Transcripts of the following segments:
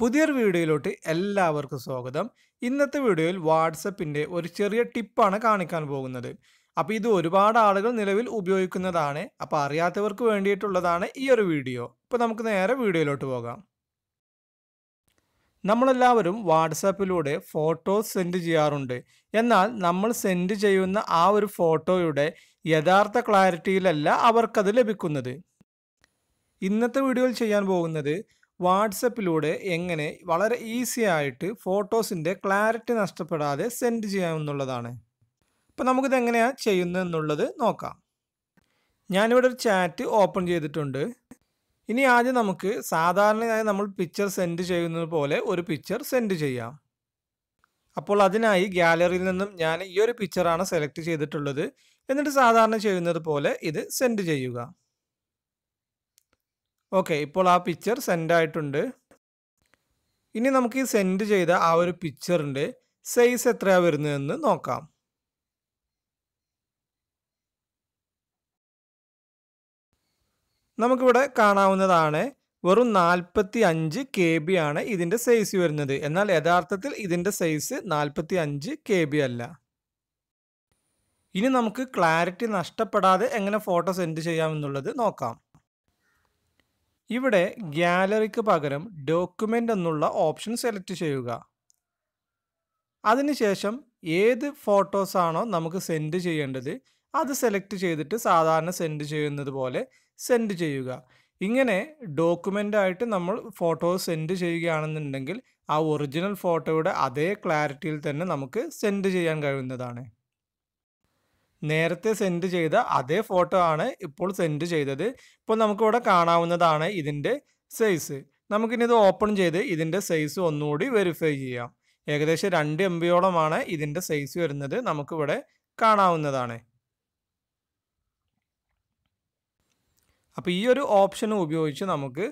പുതിയൊരു വീഡിയോയിലോട്ട് എല്ലാവർക്കും സ്വാഗതം ഇന്നത്തെ വീഡിയോയിൽ വാട്സപ്പിൻ്റെ ഒരു ചെറിയ ടിപ്പാണ് കാണിക്കാൻ പോകുന്നത് അപ്പോൾ ഇത് ഒരുപാട് ആളുകൾ നിലവിൽ ഉപയോഗിക്കുന്നതാണ് അപ്പോൾ അറിയാത്തവർക്ക് വേണ്ടിയിട്ടുള്ളതാണ് ഈ ഒരു വീഡിയോ ഇപ്പോൾ നമുക്ക് നേരെ വീഡിയോയിലോട്ട് പോകാം നമ്മളെല്ലാവരും വാട്സാപ്പിലൂടെ ഫോട്ടോസ് സെൻഡ് ചെയ്യാറുണ്ട് എന്നാൽ നമ്മൾ സെൻഡ് ചെയ്യുന്ന ആ ഒരു ഫോട്ടോയുടെ യഥാർത്ഥ ക്ലാരിറ്റിയിലല്ല അവർക്കത് ലഭിക്കുന്നത് ഇന്നത്തെ വീഡിയോയിൽ ചെയ്യാൻ പോകുന്നത് വാട്സപ്പിലൂടെ എങ്ങനെ വളരെ ഈസി ആയിട്ട് ഫോട്ടോസിൻ്റെ ക്ലാരിറ്റി നഷ്ടപ്പെടാതെ സെൻഡ് ചെയ്യാമെന്നുള്ളതാണ് അപ്പോൾ നമുക്കിത് എങ്ങനെയാണ് ചെയ്യുന്നതെന്നുള്ളത് നോക്കാം ഞാനിവിടെ ഒരു ചാറ്റ് ഓപ്പൺ ചെയ്തിട്ടുണ്ട് ഇനി ആദ്യം നമുക്ക് സാധാരണയായി നമ്മൾ പിക്ചർ സെൻഡ് ചെയ്യുന്നത് പോലെ ഒരു പിക്ചർ സെൻഡ് ചെയ്യാം അപ്പോൾ അതിനായി ഗാലറിയിൽ നിന്നും ഞാൻ ഈ ഒരു പിക്ചറാണ് സെലക്ട് ചെയ്തിട്ടുള്ളത് എന്നിട്ട് സാധാരണ ചെയ്യുന്നത് പോലെ ഇത് സെൻഡ് ചെയ്യുക ഓക്കെ ഇപ്പോൾ ആ പിക്ചർ സെൻഡ് ആയിട്ടുണ്ട് ഇനി നമുക്ക് ഈ സെൻഡ് ചെയ്ത ആ ഒരു പിക്ചറിൻ്റെ സൈസ് എത്രയാണ് വരുന്നതെന്ന് നോക്കാം നമുക്കിവിടെ കാണാവുന്നതാണ് വെറും നാൽപ്പത്തി അഞ്ച് കെ ബി ആണ് ഇതിൻ്റെ സൈസ് വരുന്നത് എന്നാൽ യഥാർത്ഥത്തിൽ ഇതിൻ്റെ സൈസ് നാൽപ്പത്തി അഞ്ച് കെ ബി അല്ല ഇനി നമുക്ക് ക്ലാരിറ്റി നഷ്ടപ്പെടാതെ എങ്ങനെ ഫോട്ടോ സെൻഡ് ചെയ്യാമെന്നുള്ളത് നോക്കാം ഇവിടെ ഗ്യാലറിക്ക് പകരം ഡോക്യുമെൻ്റ് എന്നുള്ള ഓപ്ഷൻ സെലക്ട് ചെയ്യുക അതിനുശേഷം ഏത് ഫോട്ടോസാണോ നമുക്ക് സെൻഡ് ചെയ്യേണ്ടത് അത് സെലക്ട് ചെയ്തിട്ട് സാധാരണ സെൻഡ് ചെയ്യുന്നത് പോലെ സെൻഡ് ചെയ്യുക ഇങ്ങനെ ഡോക്യുമെൻ്റായിട്ട് നമ്മൾ ഫോട്ടോസ് സെൻഡ് ചെയ്യുകയാണെന്നുണ്ടെങ്കിൽ ആ ഒറിജിനൽ ഫോട്ടോയുടെ അതേ ക്ലാരിറ്റിയിൽ തന്നെ നമുക്ക് സെൻഡ് ചെയ്യാൻ കഴിയുന്നതാണ് നേരത്തെ സെൻഡ് ചെയ്ത അതേ ഫോട്ടോ ആണ് ഇപ്പോൾ സെൻഡ് ചെയ്തത് ഇപ്പോൾ നമുക്കിവിടെ കാണാവുന്നതാണ് ഇതിൻ്റെ സൈസ് നമുക്കിനി ഇത് ഓപ്പൺ ചെയ്ത് ഇതിൻ്റെ സൈസ് ഒന്നുകൂടി വെരിഫൈ ചെയ്യാം ഏകദേശം രണ്ട് എം ബിയോളമാണ് ഇതിൻ്റെ സൈസ് വരുന്നത് നമുക്കിവിടെ കാണാവുന്നതാണ് അപ്പോൾ ഈ ഒരു ഓപ്ഷൻ ഉപയോഗിച്ച് നമുക്ക്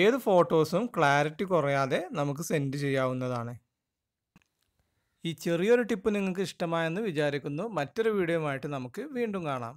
ഏത് ഫോട്ടോസും ക്ലാരിറ്റി കുറയാതെ നമുക്ക് സെൻഡ് ചെയ്യാവുന്നതാണ് ഈ ചെറിയൊരു ടിപ്പ് നിങ്ങൾക്ക് ഇഷ്ടമായെന്ന് വിചാരിക്കുന്നു മറ്റൊരു വീഡിയോയുമായിട്ട് നമുക്ക് വീണ്ടും കാണാം